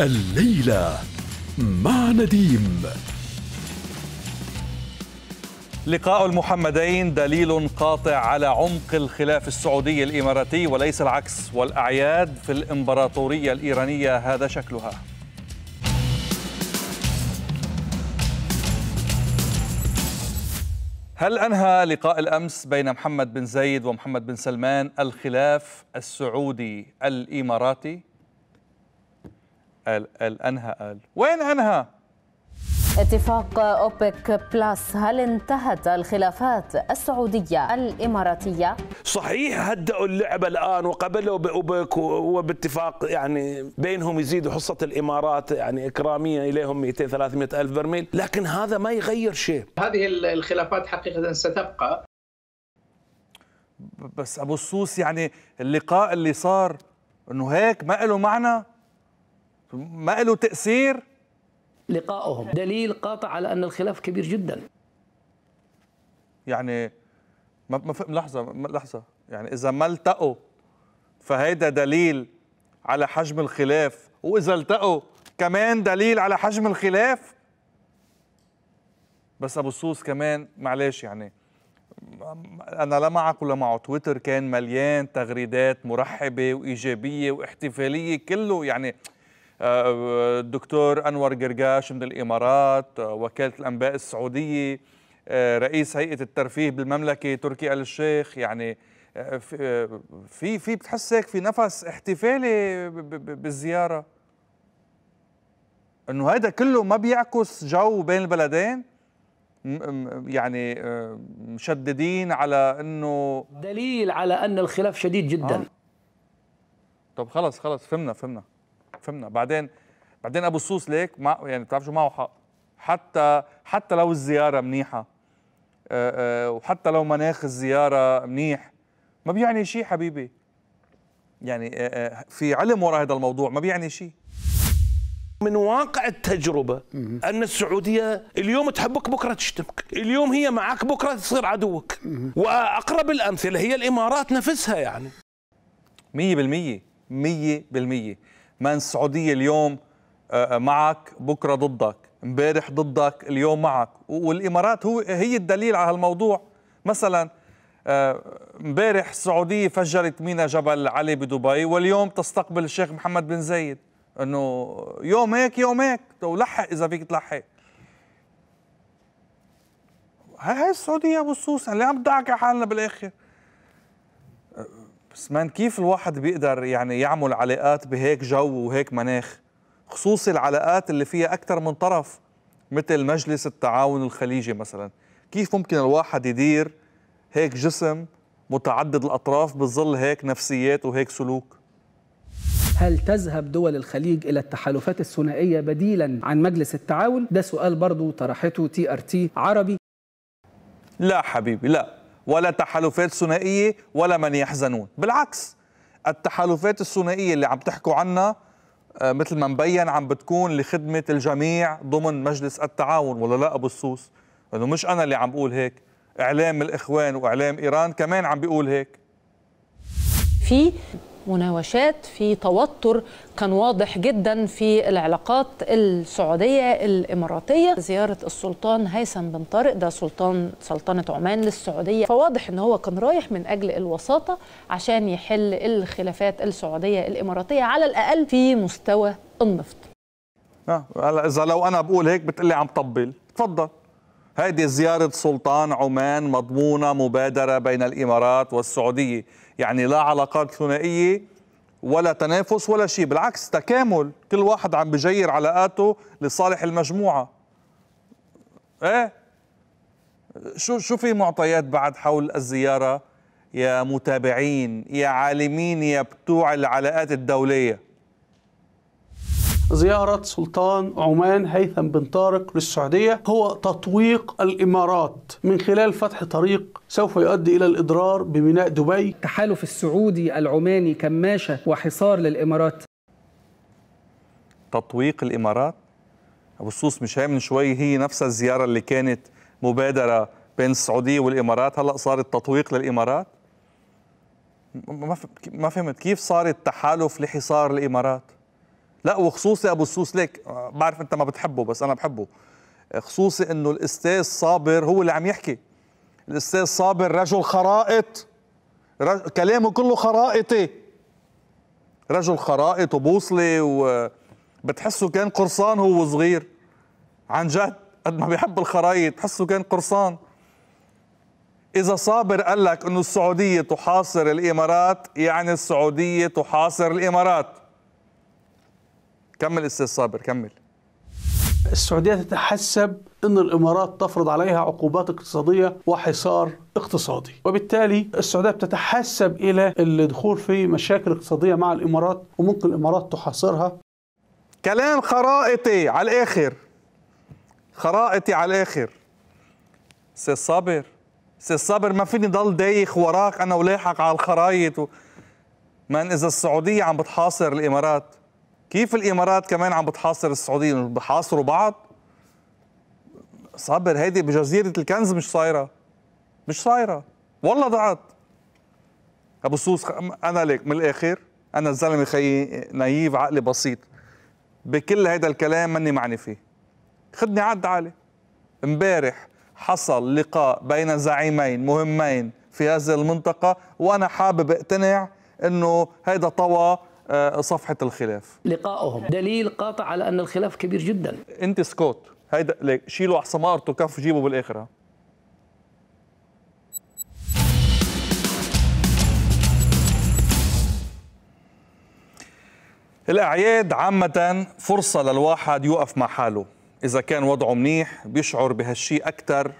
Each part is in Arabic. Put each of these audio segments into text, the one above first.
الليلة مع نديم لقاء المحمدين دليل قاطع على عمق الخلاف السعودي الإماراتي وليس العكس والأعياد في الإمبراطورية الإيرانية هذا شكلها هل أنهى لقاء الأمس بين محمد بن زايد ومحمد بن سلمان الخلاف السعودي الإماراتي؟ قال قال أنهى قال وين أنهى؟ اتفاق أوبك بلس هل انتهت الخلافات السعودية الإماراتية؟ صحيح هدأوا اللعبة الآن وقبلوا بأوبك وباتفاق يعني بينهم يزيدوا حصة الإمارات يعني اكراميا إليهم 200 300 ألف برميل لكن هذا ما يغير شيء هذه الخلافات حقيقة ستبقى بس أبو الصوص يعني اللقاء اللي صار أنه هيك ما له معنى ما له تأثير لقائهم دليل قاطع على أن الخلاف كبير جدا يعني ما ما لحظة لحظة يعني إذا ما التقوا فهيدا دليل على حجم الخلاف وإذا التقوا كمان دليل على حجم الخلاف بس أبو السوس كمان معلش يعني أنا لا معك ولا معه تويتر كان مليان تغريدات مرحبة وإيجابية واحتفالية كله يعني الدكتور أنور قرقاش من الإمارات وكالة الأنباء السعودية رئيس هيئة الترفيه بالمملكة تركي آل الشيخ يعني آه، آه، في في بتحس هيك في نفس احتفالي بالزيارة انه هذا كله ما بيعكس جو بين البلدين يعني آه، مشددين على انه دليل على ان الخلاف شديد جدا آه. طب خلص خلص فهمنا فهمنا فهمنا بعدين بعدين ابو الصوص ليك ما يعني بتعرف شو معه حق حتى حتى لو الزياره منيحه آه، آه، وحتى لو مناخ الزياره منيح ما بيعني شيء حبيبي يعني آه، في علم وراء هذا الموضوع ما بيعني شيء من واقع التجربة أن السعودية اليوم تحبك بكرة تشتمك اليوم هي معك بكرة تصير عدوك وأقرب الأمثلة هي الإمارات نفسها يعني مية بالمية مية بالمية مان السعوديه اليوم آه، آه، معك بكره ضدك امبارح ضدك اليوم معك والامارات هو هي الدليل على هالموضوع مثلا آه، امبارح السعوديه فجرت مينا جبل علي بدبي واليوم تستقبل الشيخ محمد بن زايد انه يوم هيك يوم هيك لحق اذا فيك تلحق هاي السعوديه ابو السوس اللي عم تدعك حالنا بالاخر بس مان كيف الواحد بيقدر يعني يعمل علاقات بهيك جو وهيك مناخ خصوصي العلاقات اللي فيها أكثر من طرف مثل مجلس التعاون الخليجي مثلا كيف ممكن الواحد يدير هيك جسم متعدد الأطراف بظل هيك نفسيات وهيك سلوك هل تذهب دول الخليج إلى التحالفات الثنائية بديلا عن مجلس التعاون؟ ده سؤال برضو طرحته تي ار تي عربي لا حبيبي لا ولا تحالفات ثنائيه ولا من يحزنون بالعكس التحالفات الثنائيه اللي عم تحكوا عنها آه، مثل ما مبين عم بتكون لخدمه الجميع ضمن مجلس التعاون ولا لا ابو السوس انه مش انا اللي عم بقول هيك اعلام الاخوان واعلام ايران كمان عم بيقول هيك في مناوشات في توتر كان واضح جدا في العلاقات السعودية الإماراتية زيارة السلطان هيثم بن طارق ده سلطان سلطنة عمان للسعودية فواضح أن هو كان رايح من أجل الوساطة عشان يحل الخلافات السعودية الإماراتية على الأقل في مستوى النفط نعم، إذا لو أنا بقول هيك بتقلي عم طبل تفضل هذه زيارة سلطان عمان مضمونة مبادرة بين الإمارات والسعودية يعني لا علاقات ثنائيه ولا تنافس ولا شيء بالعكس تكامل كل واحد عم بجير علاقاته لصالح المجموعه ايه شو شو في معطيات بعد حول الزياره يا متابعين يا عالمين يا بتوع العلاقات الدوليه زيارة سلطان عمان هيثم بن طارق للسعودية هو تطويق الإمارات من خلال فتح طريق سوف يؤدي إلى الإضرار بميناء دبي تحالف السعودي العماني كماشة وحصار للإمارات تطويق الإمارات أبو الصوص مش هي من شوي هي نفس الزيارة اللي كانت مبادرة بين السعودية والإمارات هلأ صارت تطويق للإمارات ما فهمت كيف صار التحالف لحصار الإمارات لا وخصوصي ابو السوس ليك بعرف انت ما بتحبه بس انا بحبه خصوصي انه الاستاذ صابر هو اللي عم يحكي الاستاذ صابر رجل خرائط رج... كلامه كله خرائطي رجل خرائط وبوصله وبتحسه كان قرصان هو صغير عن جد قد ما بيحب الخرايط بتحسه كان قرصان إذا صابر قال لك إنه السعودية تحاصر الإمارات يعني السعودية تحاصر الإمارات كمل استاذ صابر كمل السعودية تتحسب أن الإمارات تفرض عليها عقوبات اقتصادية وحصار اقتصادي وبالتالي السعودية بتتحسب إلى الدخول في مشاكل اقتصادية مع الإمارات وممكن الإمارات تحاصرها كلام خرائطي على الآخر خرائطي على الآخر سي صابر سي صابر ما فيني ضل دايخ وراك أنا ولاحق على الخرايط و... من إذا السعودية عم بتحاصر الإمارات كيف الامارات كمان عم بتحاصر السعوديه بحاصروا بعض صبر هيدي بجزيره الكنز مش صايره مش صايره والله ضعت ابو سوس انا ليك من الاخر انا الزلمه خيي نايف عقلي بسيط بكل هيدا الكلام ماني معني فيه خدني عد علي امبارح حصل لقاء بين زعيمين مهمين في هذه المنطقة وأنا حابب اقتنع أنه هيدا طوى آه، صفحه الخلاف لقائهم دليل قاطع على ان الخلاف كبير جدا انت سكوت هيدا ليك شيلوا على كف جيبه بالاخره الأعياد عامة فرصة للواحد يوقف مع حاله إذا كان وضعه منيح بيشعر بهالشيء أكثر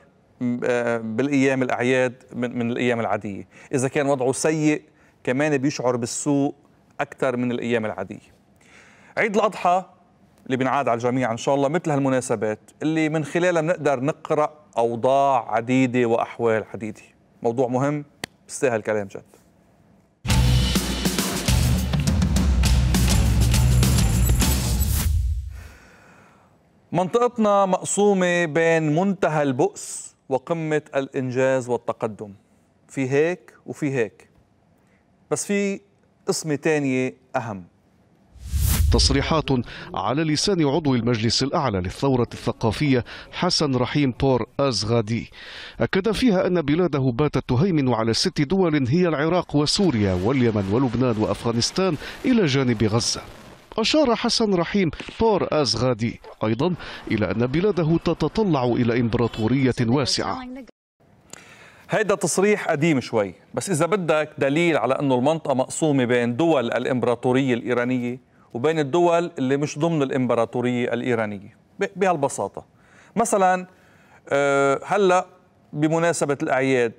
آه، بالأيام الأعياد من الأيام العادية إذا كان وضعه سيء كمان بيشعر بالسوء اكثر من الايام العاديه. عيد الاضحى اللي بنعاد على الجميع ان شاء الله مثل هالمناسبات اللي من خلالها بنقدر نقرا اوضاع عديده واحوال عديده. موضوع مهم بيستاهل كلام جد. منطقتنا مقسومة بين منتهى البؤس وقمة الإنجاز والتقدم في هيك وفي هيك بس في قسمة تانية أهم تصريحات على لسان عضو المجلس الأعلى للثورة الثقافية حسن رحيم بور أزغادي أكد فيها أن بلاده باتت تهيمن على ست دول هي العراق وسوريا واليمن ولبنان وأفغانستان إلى جانب غزة أشار حسن رحيم بور أزغادي أيضا إلى أن بلاده تتطلع إلى إمبراطورية واسعة هيدا تصريح قديم شوي بس إذا بدك دليل على أنه المنطقة مقسومة بين دول الإمبراطورية الإيرانية وبين الدول اللي مش ضمن الإمبراطورية الإيرانية بهالبساطة مثلا آه، هلأ بمناسبة الأعياد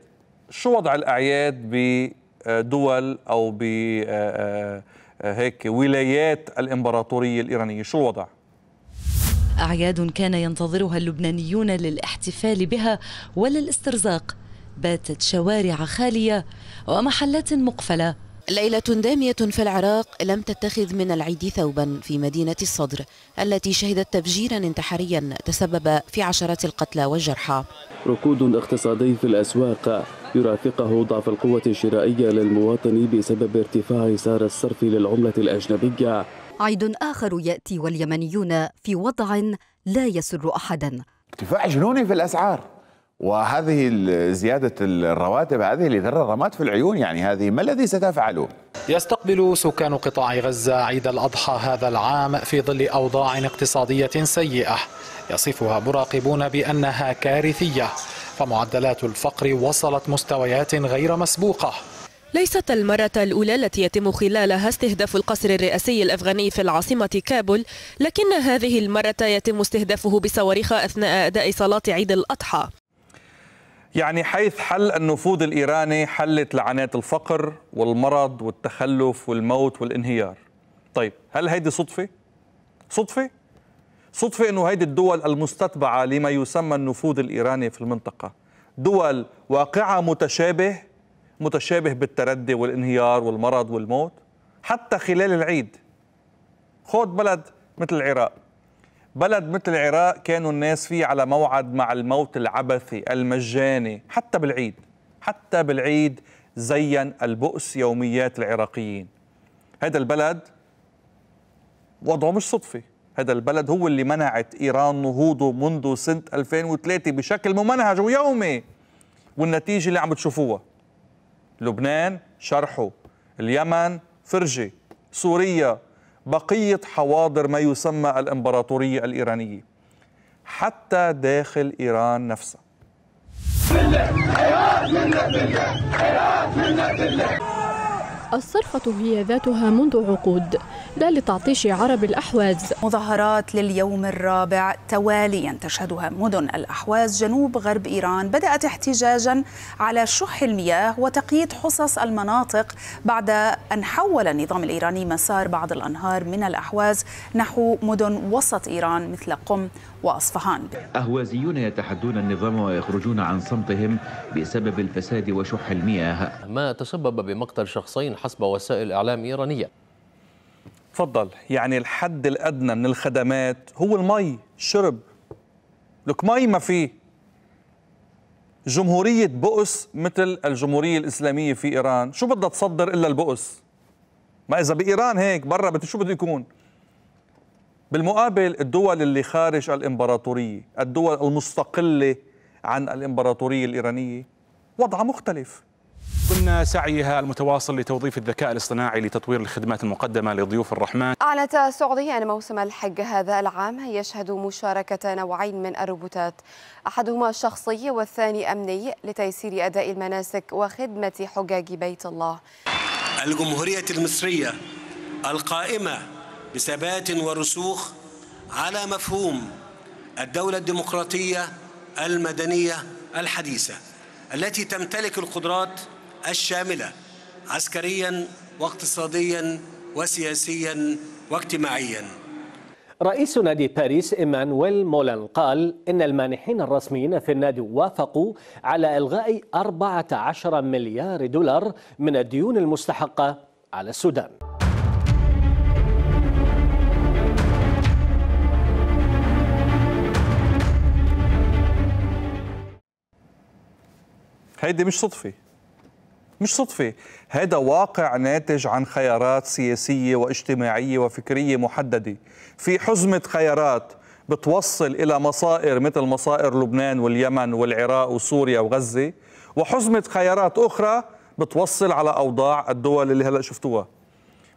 شو وضع الأعياد بدول آه، أو ب آه، هيك ولايات الإمبراطورية الإيرانية شو الوضع؟ أعياد كان ينتظرها اللبنانيون للاحتفال بها وللاسترزاق باتت شوارع خالية ومحلات مقفلة ليلة دامية في العراق لم تتخذ من العيد ثوبا في مدينة الصدر التي شهدت تفجيرا انتحاريا تسبب في عشرات القتلى والجرحى ركود اقتصادي في الأسواق يرافقه ضعف القوة الشرائية للمواطن بسبب ارتفاع سعر الصرف للعملة الأجنبية عيد آخر يأتي واليمنيون في وضع لا يسر أحدا ارتفاع جنوني في الأسعار وهذه زيادة الرواتب هذه اللي ترى الرماد في العيون يعني هذه ما الذي ستفعله؟ يستقبل سكان قطاع غزة عيد الأضحى هذا العام في ظل أوضاع اقتصادية سيئة يصفها مراقبون بأنها كارثية فمعدلات الفقر وصلت مستويات غير مسبوقة ليست المرة الأولى التي يتم خلالها استهداف القصر الرئاسي الأفغاني في العاصمة كابول لكن هذه المرة يتم استهدافه بصواريخ أثناء أداء صلاة عيد الأضحى يعني حيث حل النفوذ الإيراني حلت لعنات الفقر والمرض والتخلف والموت والانهيار طيب هل هيدي صدفة؟ صدفة؟ صدفة أنه هيدي الدول المستتبعة لما يسمى النفوذ الإيراني في المنطقة دول واقعة متشابه متشابه بالتردي والانهيار والمرض والموت حتى خلال العيد خذ بلد مثل العراق بلد مثل العراق كانوا الناس فيه على موعد مع الموت العبثي المجاني حتى بالعيد حتى بالعيد زين البؤس يوميات العراقيين هذا البلد وضعه مش صدفي هذا البلد هو اللي منعت إيران نهوضه منذ سنة 2003 بشكل ممنهج ويومي والنتيجة اللي عم بتشوفوها لبنان شرحه اليمن فرجة سوريا بقية حواضر ما يسمى الإمبراطورية الإيرانية حتى داخل إيران نفسها الصرخة هي ذاتها منذ عقود الوحدة لتعطيش عرب الأحواز مظاهرات لليوم الرابع تواليا تشهدها مدن الأحواز جنوب غرب إيران بدأت احتجاجا على شح المياه وتقييد حصص المناطق بعد أن حول النظام الإيراني مسار بعض الأنهار من الأحواز نحو مدن وسط إيران مثل قم وأصفهان أهوازيون يتحدون النظام ويخرجون عن صمتهم بسبب الفساد وشح المياه ما تسبب بمقتل شخصين حسب وسائل إعلام إيرانية تفضل يعني الحد الادنى من الخدمات هو المي شرب لك مي ما في جمهورية بؤس مثل الجمهورية الإسلامية في إيران شو بدها تصدر إلا البؤس ما إذا بإيران هيك برا شو بده يكون بالمقابل الدول اللي خارج الإمبراطورية الدول المستقلة عن الإمبراطورية الإيرانية وضعها مختلف ضمن سعيها المتواصل لتوظيف الذكاء الاصطناعي لتطوير الخدمات المقدمة لضيوف الرحمن أعلنت السعودية أن موسم الحج هذا العام يشهد مشاركة نوعين من الروبوتات أحدهما شخصي والثاني أمني لتيسير أداء المناسك وخدمة حجاج بيت الله الجمهورية المصرية القائمة بثبات ورسوخ على مفهوم الدولة الديمقراطية المدنية الحديثة التي تمتلك القدرات الشاملة عسكريا واقتصاديا وسياسيا واجتماعيا رئيس نادي باريس إيمانويل مولان قال إن المانحين الرسميين في النادي وافقوا على إلغاء 14 مليار دولار من الديون المستحقة على السودان هيدي مش صدفه مش صدفة هذا واقع ناتج عن خيارات سياسية واجتماعية وفكرية محددة في حزمة خيارات بتوصل إلى مصائر مثل مصائر لبنان واليمن والعراق وسوريا وغزة وحزمة خيارات أخرى بتوصل على أوضاع الدول اللي هلأ شفتوها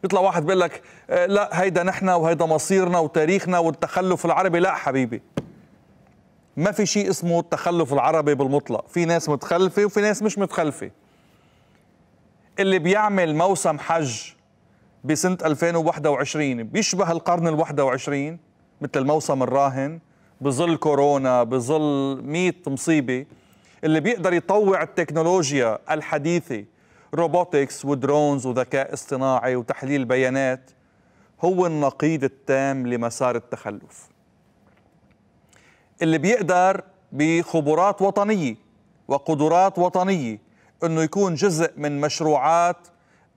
بيطلع واحد بيقول لك آه، لا هيدا نحن وهيدا مصيرنا وتاريخنا والتخلف العربي لا حبيبي ما في شيء اسمه التخلف العربي بالمطلق في ناس متخلفة وفي ناس مش متخلفة اللي بيعمل موسم حج بسنة 2021 بيشبه القرن ال21 مثل الموسم الراهن بظل كورونا بظل 100 مصيبة اللي بيقدر يطوع التكنولوجيا الحديثة روبوتكس ودرونز وذكاء اصطناعي وتحليل بيانات هو النقيض التام لمسار التخلف اللي بيقدر بخبرات وطنية وقدرات وطنية انه يكون جزء من مشروعات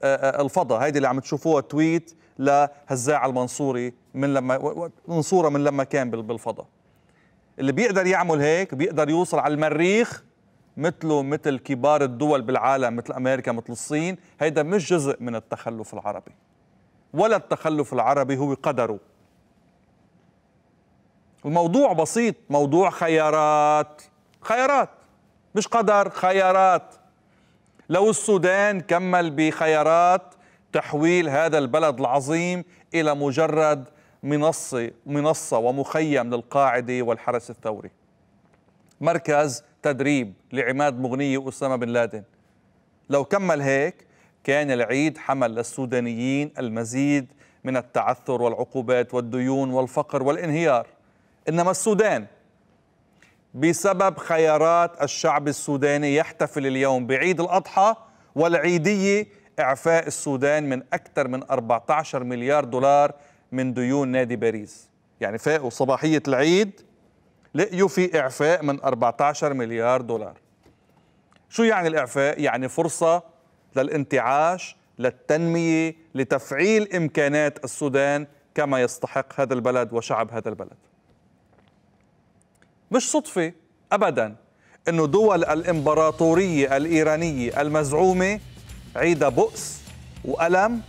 آه، آه، الفضاء هيدي اللي عم تشوفوها تويت لهزاع المنصوري من لما منصوره من لما كان بالفضاء اللي بيقدر يعمل هيك بيقدر يوصل على المريخ مثله مثل كبار الدول بالعالم مثل امريكا مثل الصين هيدا مش جزء من التخلف العربي ولا التخلف العربي هو قدره الموضوع بسيط موضوع خيارات خيارات مش قدر خيارات لو السودان كمل بخيارات تحويل هذا البلد العظيم إلى مجرد منصة منصة ومخيم للقاعدة والحرس الثوري مركز تدريب لعماد مغنية وأسامة بن لادن لو كمل هيك كان العيد حمل للسودانيين المزيد من التعثر والعقوبات والديون والفقر والانهيار إنما السودان بسبب خيارات الشعب السوداني يحتفل اليوم بعيد الأضحى والعيدية إعفاء السودان من أكثر من 14 مليار دولار من ديون نادي باريس يعني فاقوا صباحية العيد لقيوا في إعفاء من 14 مليار دولار شو يعني الإعفاء؟ يعني فرصة للانتعاش للتنمية لتفعيل إمكانات السودان كما يستحق هذا البلد وشعب هذا البلد مش صدفة أبدا أنه دول الإمبراطورية الإيرانية المزعومة عيدة بؤس وألم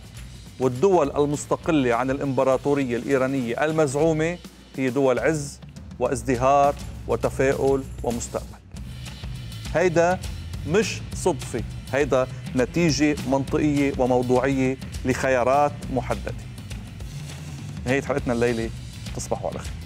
والدول المستقلة عن الإمبراطورية الإيرانية المزعومة هي دول عز وازدهار وتفاؤل ومستقبل هيدا مش صدفة هيدا نتيجة منطقية وموضوعية لخيارات محددة نهاية حلقتنا الليلة تصبحوا على خير